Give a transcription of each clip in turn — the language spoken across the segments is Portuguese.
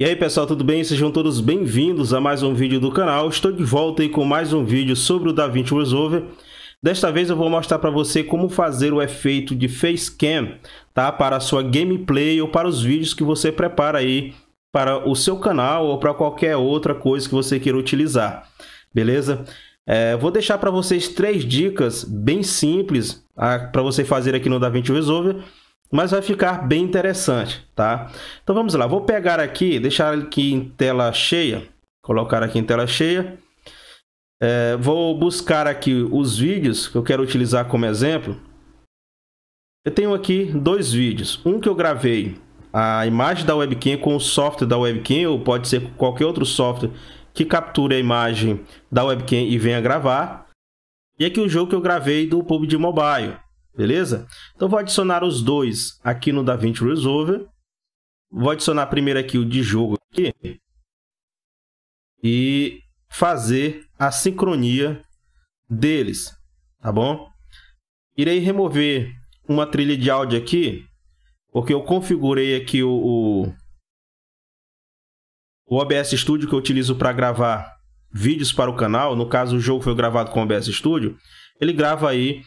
E aí pessoal, tudo bem? Sejam todos bem-vindos a mais um vídeo do canal. Estou de volta aí com mais um vídeo sobre o DaVinci Resolver. Desta vez eu vou mostrar para você como fazer o efeito de Facecam tá? para a sua gameplay ou para os vídeos que você prepara aí para o seu canal ou para qualquer outra coisa que você queira utilizar, beleza? É, vou deixar para vocês três dicas bem simples ah, para você fazer aqui no DaVinci Resolver mas vai ficar bem interessante, tá? Então vamos lá, vou pegar aqui, deixar aqui em tela cheia, colocar aqui em tela cheia. É, vou buscar aqui os vídeos que eu quero utilizar como exemplo. Eu tenho aqui dois vídeos, um que eu gravei a imagem da webcam com o software da webcam, ou pode ser qualquer outro software que capture a imagem da webcam e venha gravar. E aqui o jogo que eu gravei do PUBG Mobile, beleza? Então vou adicionar os dois aqui no DaVinci Resolver. Vou adicionar primeiro aqui o de jogo aqui e fazer a sincronia deles, tá bom? Irei remover uma trilha de áudio aqui, porque eu configurei aqui o, o, o OBS Studio que eu utilizo para gravar vídeos para o canal. No caso, o jogo foi gravado com o OBS Studio. Ele grava aí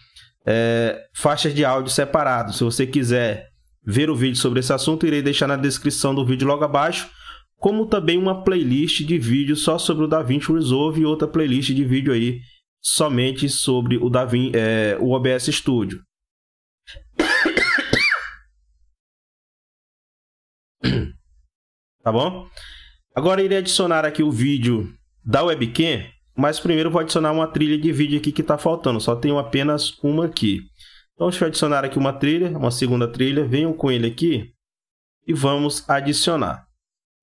é, faixas de áudio separado. Se você quiser ver o vídeo sobre esse assunto, irei deixar na descrição do vídeo logo abaixo, como também uma playlist de vídeo só sobre o DaVinci Resolve e outra playlist de vídeo aí somente sobre o Davin, é, o OBS Studio. Tá bom? Agora irei adicionar aqui o vídeo da webcam mas primeiro vou adicionar uma trilha de vídeo aqui que está faltando, só tenho apenas uma aqui. Então deixa eu adicionar aqui uma trilha, uma segunda trilha, Venham com ele aqui e vamos adicionar.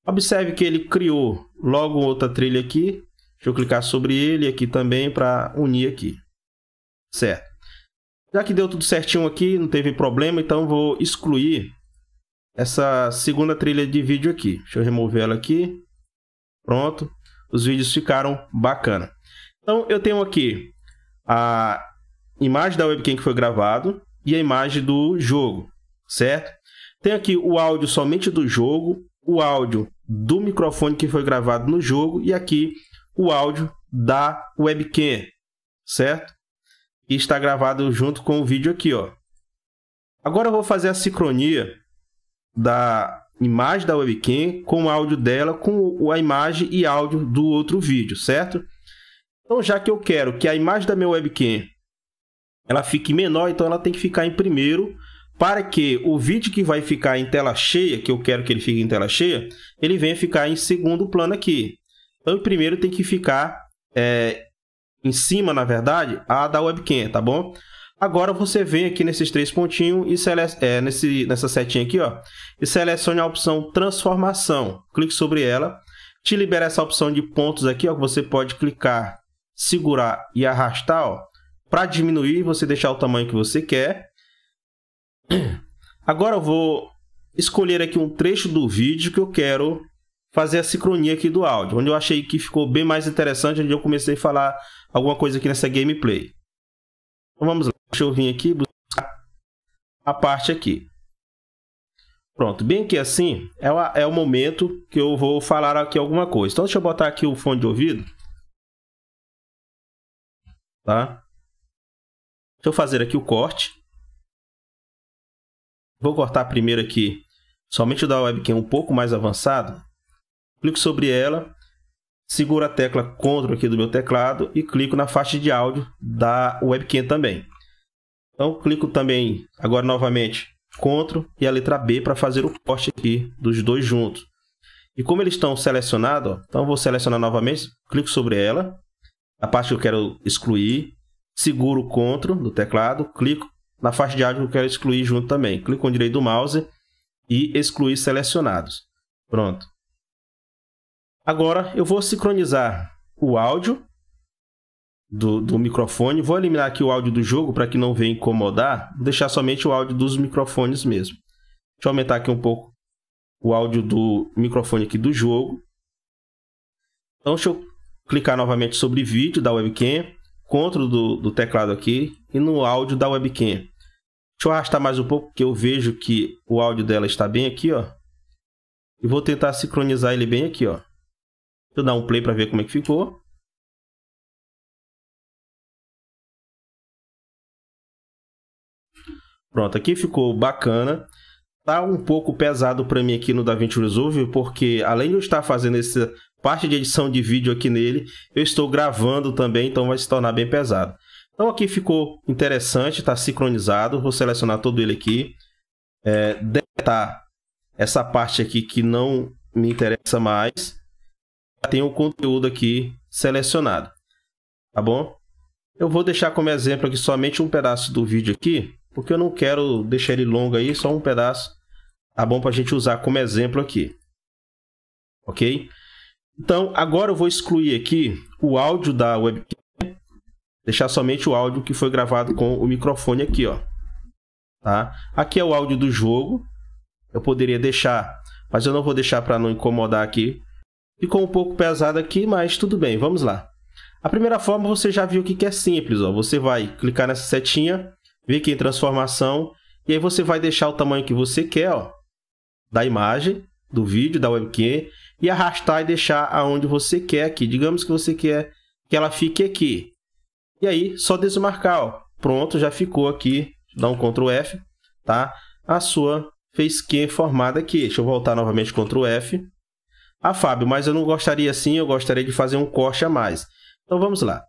Observe que ele criou logo outra trilha aqui. Deixa eu clicar sobre ele aqui também para unir aqui. Certo. Já que deu tudo certinho aqui, não teve problema, então vou excluir essa segunda trilha de vídeo aqui. Deixa eu remover ela aqui. Pronto os vídeos ficaram bacana. Então eu tenho aqui a imagem da webcam que foi gravado e a imagem do jogo, certo? Tem aqui o áudio somente do jogo, o áudio do microfone que foi gravado no jogo e aqui o áudio da webcam, certo? E está gravado junto com o vídeo aqui, ó. Agora eu vou fazer a sincronia da imagem da webcam com o áudio dela, com a imagem e áudio do outro vídeo, certo? Então, já que eu quero que a imagem da minha webcam ela fique menor, então ela tem que ficar em primeiro para que o vídeo que vai ficar em tela cheia, que eu quero que ele fique em tela cheia, ele venha ficar em segundo plano aqui. Então, o primeiro tem que ficar é, em cima, na verdade, a da webcam, tá bom? Agora você vem aqui nesses três pontinhos e selec... é, nesse, nessa setinha aqui, ó, e selecione a opção transformação. Clique sobre ela, te libera essa opção de pontos aqui, ó, que você pode clicar, segurar e arrastar, ó, para diminuir, você deixar o tamanho que você quer. Agora eu vou escolher aqui um trecho do vídeo que eu quero fazer a sincronia aqui do áudio, onde eu achei que ficou bem mais interessante, onde eu comecei a falar alguma coisa aqui nessa gameplay. Então vamos lá, deixa eu vir aqui buscar a parte aqui. Pronto, bem que assim é, o, é o momento que eu vou falar aqui alguma coisa. Então deixa eu botar aqui o fone de ouvido. Tá? Deixa eu fazer aqui o corte. Vou cortar primeiro aqui somente o da webcam um pouco mais avançado. Clico sobre ela seguro a tecla CTRL aqui do meu teclado e clico na faixa de áudio da webcam também. Então clico também agora novamente CTRL e a letra B para fazer o corte aqui dos dois juntos. E como eles estão selecionados, ó, então vou selecionar novamente, clico sobre ela, a parte que eu quero excluir, seguro o CTRL do teclado, clico na faixa de áudio que eu quero excluir junto também. Clico com o direito do mouse e excluir selecionados. Pronto. Agora eu vou sincronizar o áudio do, do microfone. Vou eliminar aqui o áudio do jogo para que não venha incomodar. Vou deixar somente o áudio dos microfones mesmo. Deixa eu aumentar aqui um pouco o áudio do microfone aqui do jogo. Então deixa eu clicar novamente sobre vídeo da webcam, control do, do teclado aqui e no áudio da webcam. Deixa eu arrastar mais um pouco, porque eu vejo que o áudio dela está bem aqui, ó. E vou tentar sincronizar ele bem aqui, ó. Vou dar um play para ver como é que ficou. Pronto, aqui ficou bacana. Tá um pouco pesado para mim aqui no DaVinci Resolve, porque além de eu estar fazendo essa parte de edição de vídeo aqui nele, eu estou gravando também, então vai se tornar bem pesado. Então aqui ficou interessante, está sincronizado. Vou selecionar todo ele aqui. É, deletar essa parte aqui que não me interessa mais tem o conteúdo aqui selecionado, tá bom? Eu vou deixar como exemplo aqui somente um pedaço do vídeo aqui, porque eu não quero deixar ele longo aí, só um pedaço, tá bom? Para a gente usar como exemplo aqui, ok? Então, agora eu vou excluir aqui o áudio da webcam, deixar somente o áudio que foi gravado com o microfone aqui, ó. Tá? Aqui é o áudio do jogo, eu poderia deixar, mas eu não vou deixar para não incomodar aqui Ficou um pouco pesado aqui, mas tudo bem, vamos lá. A primeira forma você já viu que é simples, ó. você vai clicar nessa setinha, vir aqui em transformação, e aí você vai deixar o tamanho que você quer ó, da imagem, do vídeo, da webcam, e arrastar e deixar aonde você quer aqui. Digamos que você quer que ela fique aqui. E aí, só desmarcar, ó. pronto, já ficou aqui, dá um Ctrl F, tá? A sua facecam formada aqui. Deixa eu voltar novamente Ctrl F. Ah, Fábio, mas eu não gostaria assim, eu gostaria de fazer um corte a mais. Então vamos lá.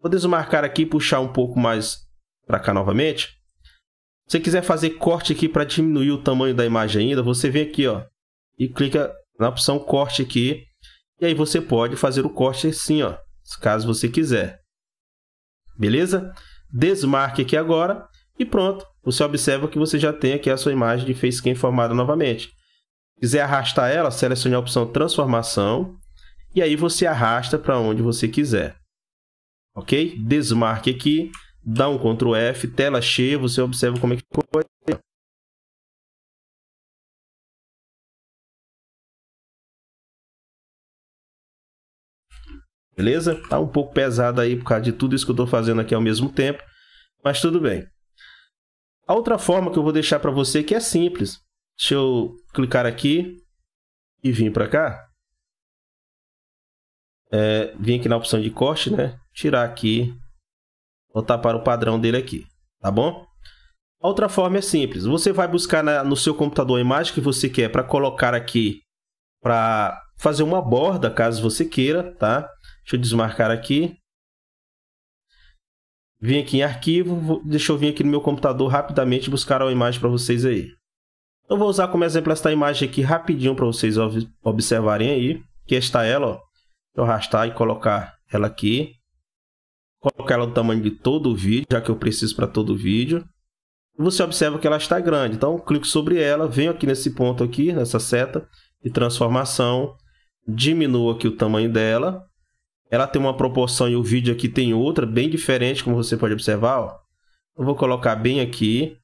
Vou desmarcar aqui e puxar um pouco mais para cá novamente. Se você quiser fazer corte aqui para diminuir o tamanho da imagem ainda, você vem aqui ó, e clica na opção corte aqui. E aí você pode fazer o corte assim, ó, caso você quiser. Beleza? Desmarque aqui agora e pronto. Você observa que você já tem aqui a sua imagem de face facecam formada novamente quiser arrastar ela, selecione a opção transformação e aí você arrasta para onde você quiser. Ok? Desmarque aqui, dá um Ctrl F, tela cheia, você observa como é que ficou. Beleza? Tá um pouco pesado aí por causa de tudo isso que eu estou fazendo aqui ao mesmo tempo, mas tudo bem. A outra forma que eu vou deixar para você é que é simples. Deixa eu clicar aqui e vir para cá. É, vim aqui na opção de corte, né? Tirar aqui, voltar para o padrão dele aqui, tá bom? A outra forma é simples. Você vai buscar na, no seu computador a imagem que você quer para colocar aqui, para fazer uma borda, caso você queira, tá? Deixa eu desmarcar aqui. Vim aqui em arquivo, deixa eu vir aqui no meu computador rapidamente buscar a imagem para vocês aí. Eu então, vou usar como exemplo esta imagem aqui rapidinho para vocês observarem aí, que está ela, ó. Eu arrastar e colocar ela aqui. Colocar ela no tamanho de todo o vídeo, já que eu preciso para todo o vídeo. Você observa que ela está grande, então clico sobre ela, venho aqui nesse ponto aqui, nessa seta de transformação, diminuo aqui o tamanho dela. Ela tem uma proporção e o vídeo aqui tem outra, bem diferente, como você pode observar, ó. Eu vou colocar bem aqui,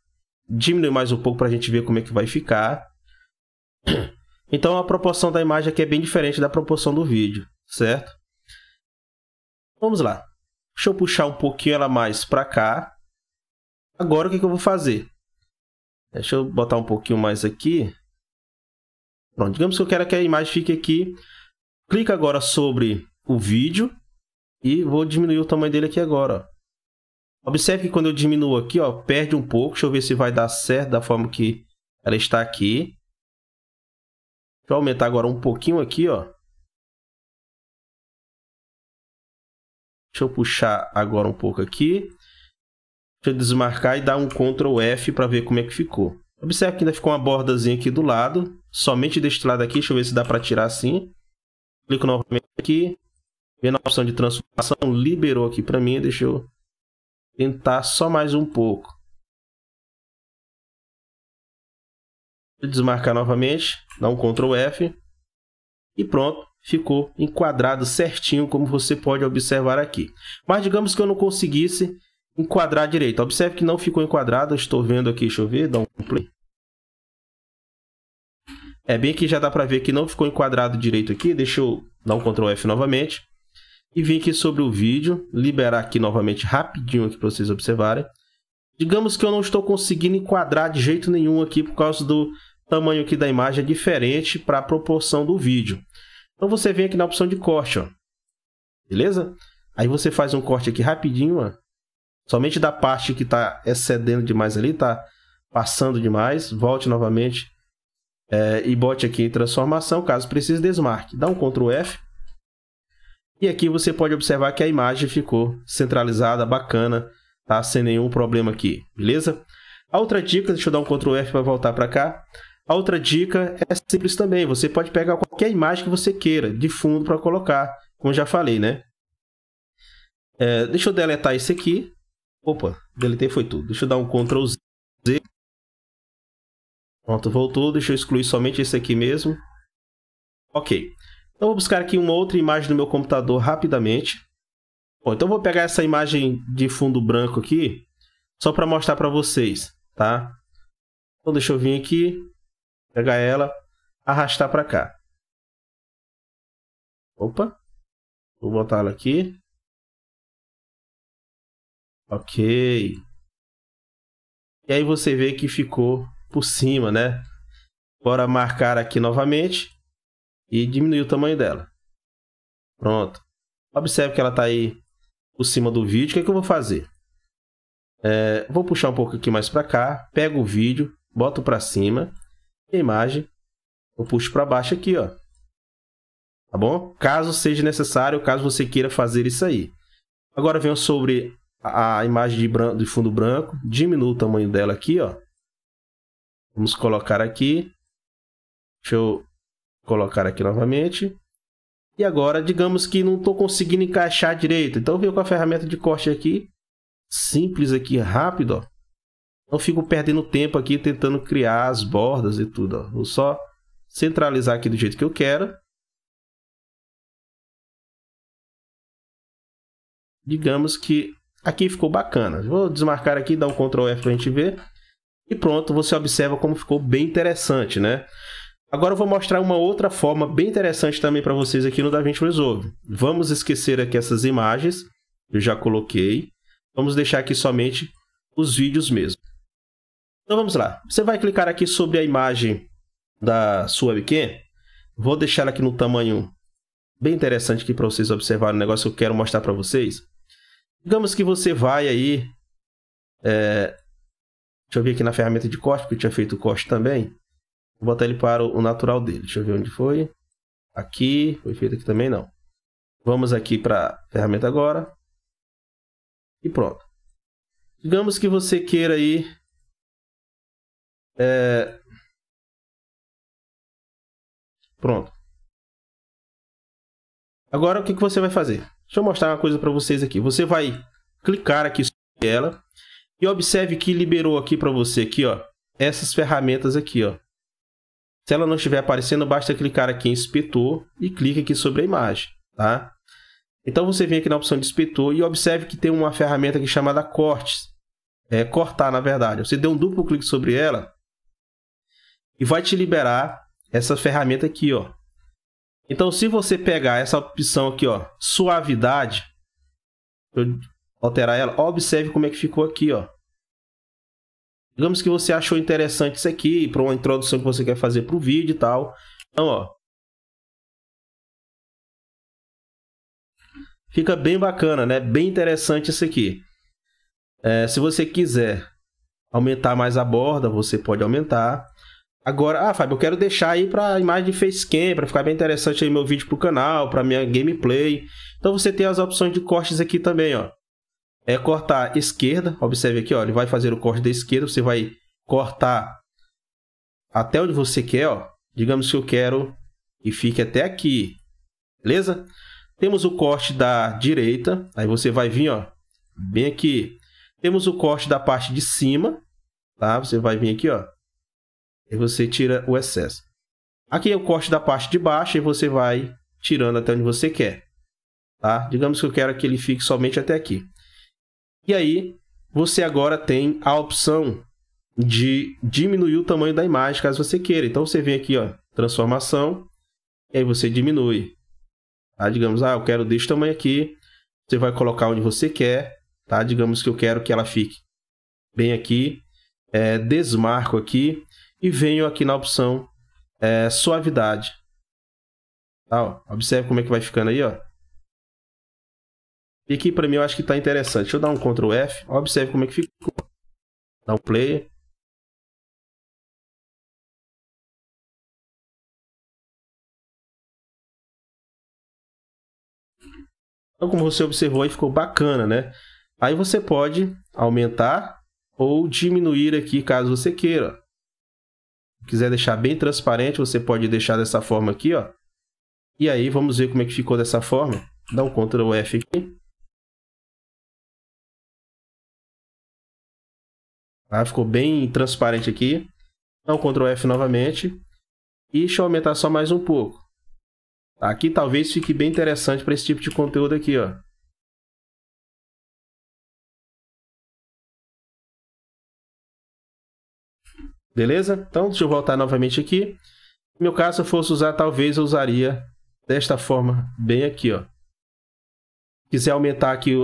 diminuir mais um pouco para a gente ver como é que vai ficar. Então a proporção da imagem aqui é bem diferente da proporção do vídeo, certo? Vamos lá. Deixa eu puxar um pouquinho ela mais para cá. Agora o que, que eu vou fazer? Deixa eu botar um pouquinho mais aqui. Pronto, digamos que eu quero que a imagem fique aqui. Clica agora sobre o vídeo e vou diminuir o tamanho dele aqui agora. Observe que quando eu diminuo aqui, ó, perde um pouco. Deixa eu ver se vai dar certo da forma que ela está aqui. Deixa eu aumentar agora um pouquinho aqui, ó. Deixa eu puxar agora um pouco aqui. Deixa eu desmarcar e dar um Ctrl F para ver como é que ficou. Observe que ainda ficou uma bordazinha aqui do lado. Somente deste lado aqui. Deixa eu ver se dá para tirar assim. Clico novamente aqui. Vem na opção de transformação. Liberou aqui para mim. Deixa eu tentar só mais um pouco. Desmarcar novamente, dá um Ctrl F e pronto, ficou enquadrado certinho como você pode observar aqui. Mas digamos que eu não conseguisse enquadrar direito. Observe que não ficou enquadrado, estou vendo aqui, deixa eu ver, dá um play. É bem que já dá para ver que não ficou enquadrado direito aqui, deixa eu dar um Ctrl F novamente e vim aqui sobre o vídeo, liberar aqui novamente rapidinho aqui para vocês observarem. Digamos que eu não estou conseguindo enquadrar de jeito nenhum aqui por causa do tamanho aqui da imagem é diferente para a proporção do vídeo. Então você vem aqui na opção de corte, ó. beleza? Aí você faz um corte aqui rapidinho, ó. somente da parte que está excedendo demais ali, está passando demais. Volte novamente é, e bote aqui em transformação, caso precise desmarque. Dá um Ctrl F e aqui você pode observar que a imagem ficou centralizada, bacana, tá? Sem nenhum problema aqui, beleza? A outra dica, deixa eu dar um Ctrl F para voltar para cá. A outra dica é simples também, você pode pegar qualquer imagem que você queira de fundo para colocar, como já falei, né? É, deixa eu deletar esse aqui. Opa, deletei foi tudo. Deixa eu dar um Ctrl Z. Pronto, voltou. Deixa eu excluir somente esse aqui mesmo. Ok. Então vou buscar aqui uma outra imagem do meu computador rapidamente. Bom, então vou pegar essa imagem de fundo branco aqui, só para mostrar para vocês, tá? Então deixa eu vir aqui, pegar ela, arrastar para cá. Opa, vou botar ela aqui. Ok. E aí você vê que ficou por cima, né? Bora marcar aqui novamente e diminuir o tamanho dela. Pronto. Observe que ela está aí por cima do vídeo. O que, é que eu vou fazer? É, vou puxar um pouco aqui mais para cá, pego o vídeo, boto para cima, a imagem, eu puxo para baixo aqui, ó. Tá bom? Caso seja necessário, caso você queira fazer isso aí. Agora venho sobre a imagem de, branco, de fundo branco, diminuo o tamanho dela aqui, ó. Vamos colocar aqui. Deixa eu colocar aqui novamente. E agora, digamos que não estou conseguindo encaixar direito. Então, eu venho com a ferramenta de corte aqui. Simples aqui, rápido. Ó. Não fico perdendo tempo aqui tentando criar as bordas e tudo. Ó. Vou só centralizar aqui do jeito que eu quero. Digamos que aqui ficou bacana. Vou desmarcar aqui, dar um Ctrl F para a gente ver. E pronto, você observa como ficou bem interessante, né? Agora eu vou mostrar uma outra forma bem interessante também para vocês aqui no DaVinci Resolve. Vamos esquecer aqui essas imagens, eu já coloquei. Vamos deixar aqui somente os vídeos mesmo. Então vamos lá. Você vai clicar aqui sobre a imagem da sua webcam. Vou deixar aqui no tamanho bem interessante aqui para vocês observarem o negócio que eu quero mostrar para vocês. Digamos que você vai aí... É... Deixa eu ver aqui na ferramenta de corte, porque eu tinha feito o corte também. Vou botar ele para o natural dele. Deixa eu ver onde foi. Aqui. Foi feito aqui também, não. Vamos aqui para a ferramenta agora. E pronto. Digamos que você queira aí... É... Pronto. Agora o que, que você vai fazer? Deixa eu mostrar uma coisa para vocês aqui. Você vai clicar aqui sobre ela e observe que liberou aqui para você aqui, ó, essas ferramentas aqui, ó. Se ela não estiver aparecendo, basta clicar aqui em inspetor e clique aqui sobre a imagem, tá? Então você vem aqui na opção de inspetor e observe que tem uma ferramenta aqui chamada cortes. É, cortar, na verdade. Você deu um duplo clique sobre ela e vai te liberar essa ferramenta aqui, ó. Então, se você pegar essa opção aqui, ó, suavidade, eu alterar ela, observe como é que ficou aqui, ó. Digamos que você achou interessante isso aqui, para uma introdução que você quer fazer para o vídeo e tal. Então, ó. Fica bem bacana, né? Bem interessante isso aqui. É, se você quiser aumentar mais a borda, você pode aumentar. Agora, ah, Fábio, eu quero deixar aí para a imagem de facecam, para ficar bem interessante aí meu vídeo para o canal, para minha gameplay. Então você tem as opções de cortes aqui também, ó é cortar esquerda. Observe aqui, ó, ele vai fazer o corte da esquerda. Você vai cortar até onde você quer. Ó. Digamos que eu quero que fique até aqui. Beleza? Temos o corte da direita. Aí você vai vir ó, bem aqui. Temos o corte da parte de cima. Tá? Você vai vir aqui. ó. E você tira o excesso. Aqui é o corte da parte de baixo. E você vai tirando até onde você quer. Tá? Digamos que eu quero que ele fique somente até aqui. E aí, você agora tem a opção de diminuir o tamanho da imagem, caso você queira. Então você vem aqui, ó, transformação, e aí você diminui. Tá? Digamos, ah, eu quero desse tamanho aqui. Você vai colocar onde você quer, tá? Digamos que eu quero que ela fique bem aqui. É, desmarco aqui e venho aqui na opção é, suavidade. Tá, ó, observe como é que vai ficando aí, ó. E aqui para mim eu acho que tá interessante. Deixa eu dar um Ctrl F. Observe como é que ficou. Dá um play. Então, como você observou, aí ficou bacana, né? Aí você pode aumentar ou diminuir aqui, caso você queira. Se quiser deixar bem transparente, você pode deixar dessa forma aqui, ó. E aí, vamos ver como é que ficou dessa forma. Dá um Ctrl F aqui. Tá? Ficou bem transparente aqui. Então, Ctrl F novamente. E deixa eu aumentar só mais um pouco. Tá? Aqui talvez fique bem interessante para esse tipo de conteúdo aqui, ó. Beleza? Então, deixa eu voltar novamente aqui. No meu caso, se eu fosse usar, talvez eu usaria desta forma, bem aqui, ó. Quiser aumentar aqui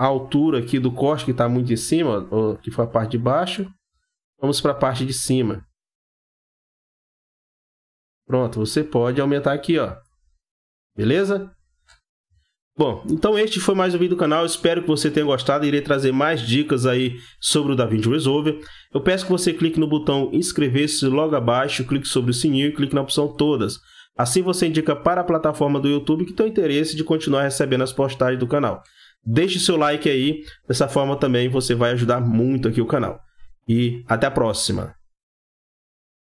a altura aqui do corte que está muito em cima, que foi a parte de baixo. Vamos para a parte de cima. Pronto, você pode aumentar aqui, ó. Beleza? Bom, então este foi mais um vídeo do canal, espero que você tenha gostado, irei trazer mais dicas aí sobre o DaVinci Resolve. Eu peço que você clique no botão inscrever-se logo abaixo, clique sobre o sininho e clique na opção todas. Assim você indica para a plataforma do YouTube que tem interesse de continuar recebendo as postagens do canal. Deixe seu like aí, dessa forma também você vai ajudar muito aqui o canal. E até a próxima!